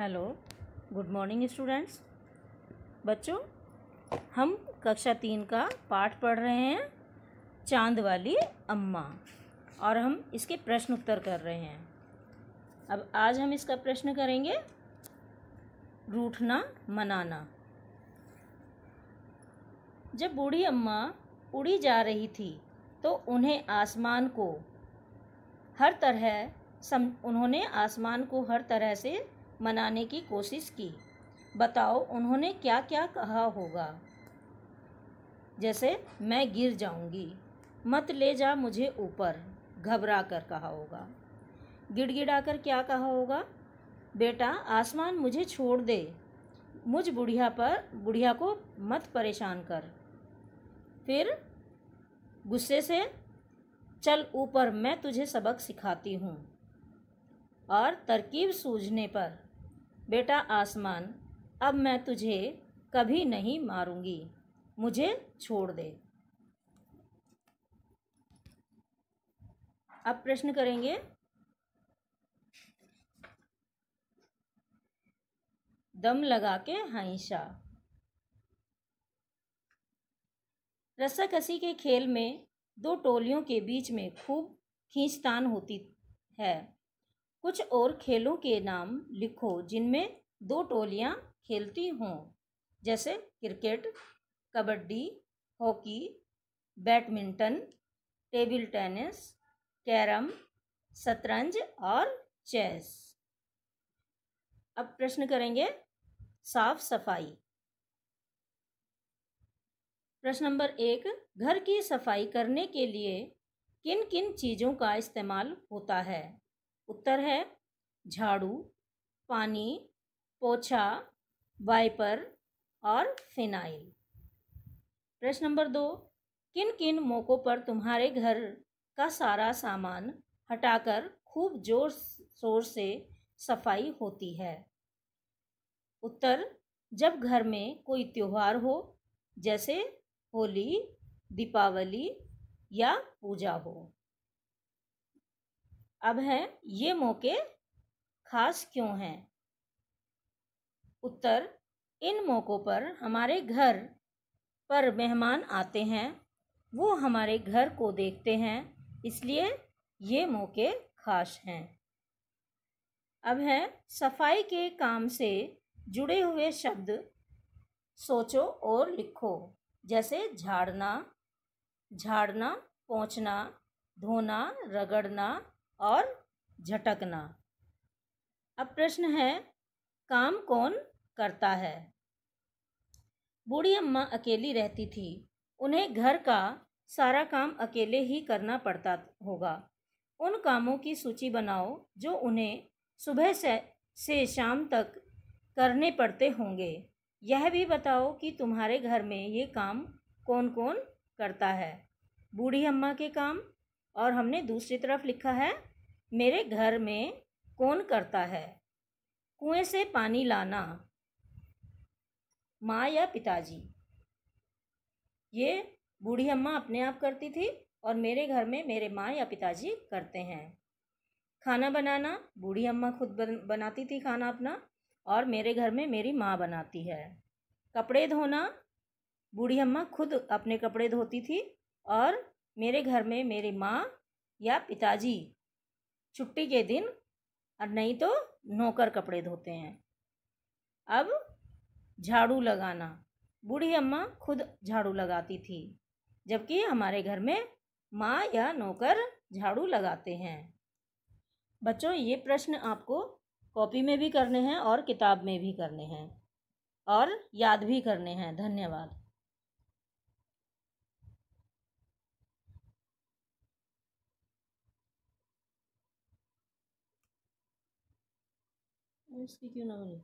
hello good morning students बच्चों हम कक्षा तीन का पाठ पढ़ रहे हैं चांद वाली अम्मा और हम इसके प्रश्न उत्तर कर रहे हैं अब आज हम इसका प्रश्न करेंगे रूठना मनाना जब बूढ़ी अम्मा उड़ी जा रही थी तो उन्हें आसमान को हर तरह सम उन्होंने आसमान को हर तरह से मनाने की कोशिश की बताओ उन्होंने क्या क्या कहा होगा जैसे मैं गिर जाऊंगी मत ले जा मुझे ऊपर घबरा कर कहा होगा गिड़गिड़ा कर क्या कहा होगा बेटा आसमान मुझे छोड़ दे मुझ बुढ़िया पर बुढ़िया को मत परेशान कर फिर गुस्से से चल ऊपर मैं तुझे सबक सिखाती हूँ और तरकीब सूझने पर बेटा आसमान अब मैं तुझे कभी नहीं मारूंगी मुझे छोड़ दे अब प्रश्न करेंगे दम लगा के हाइशा रस्साकसी के खेल में दो टोलियों के बीच में खूब खींचतान होती है कुछ और खेलों के नाम लिखो जिनमें दो टोलियाँ खेलती हों जैसे cricket kabaddi hockey badminton table tennis carrom शतरंज और चेस अब प्रश्न करेंगे साफ सफाई प्रश्न नंबर एक घर की सफाई करने के लिए किन किन चीज़ों का इस्तेमाल होता है उत्तर है झाड़ू पानी पोछा वाइपर और फिनाइल प्रश्न नंबर दो किन किन मौक़ों पर तुम्हारे घर का सारा सामान हटाकर खूब जोर शोर से सफाई होती है उत्तर जब घर में कोई त्यौहार हो जैसे होली दीपावली या पूजा हो अब है ये मौके खास क्यों हैं उत्तर इन मौक़ों पर हमारे घर पर मेहमान आते हैं वो हमारे घर को देखते हैं इसलिए ये मौके खास हैं अब है सफाई के काम से जुड़े हुए शब्द सोचो और लिखो जैसे झाड़ना झाड़ना पहुँचना धोना रगड़ना और झटकना अब प्रश्न है काम कौन करता है बूढ़ी अम्मा अकेली रहती थी उन्हें घर का सारा काम अकेले ही करना पड़ता होगा उन कामों की सूची बनाओ जो उन्हें सुबह से से शाम तक करने पड़ते होंगे यह भी बताओ कि तुम्हारे घर में ये काम कौन कौन करता है बूढ़ी अम्मा के काम और हमने दूसरी तरफ लिखा है मेरे घर में कौन करता है कुएं से पानी लाना माँ या पिताजी ये बूढ़ी अम्मा अपने आप करती थी और मेरे घर में मेरे माँ या पिताजी करते हैं खाना बनाना बूढ़ी अम्मा खुद बनाती थी खाना अपना और मेरे घर में मेरी माँ बनाती है कपड़े धोना बूढ़ी अम्मा खुद अपने कपड़े धोती थी और मेरे घर में मेरी माँ या पिताजी छुट्टी के दिन और नहीं तो नौकर कपड़े धोते हैं अब झाड़ू लगाना बूढ़ी अम्मा खुद झाड़ू लगाती थी जबकि हमारे घर में माँ या नौकर झाड़ू लगाते हैं बच्चों ये प्रश्न आपको कॉपी में भी करने हैं और किताब में भी करने हैं और याद भी करने हैं धन्यवाद Meski kiyo na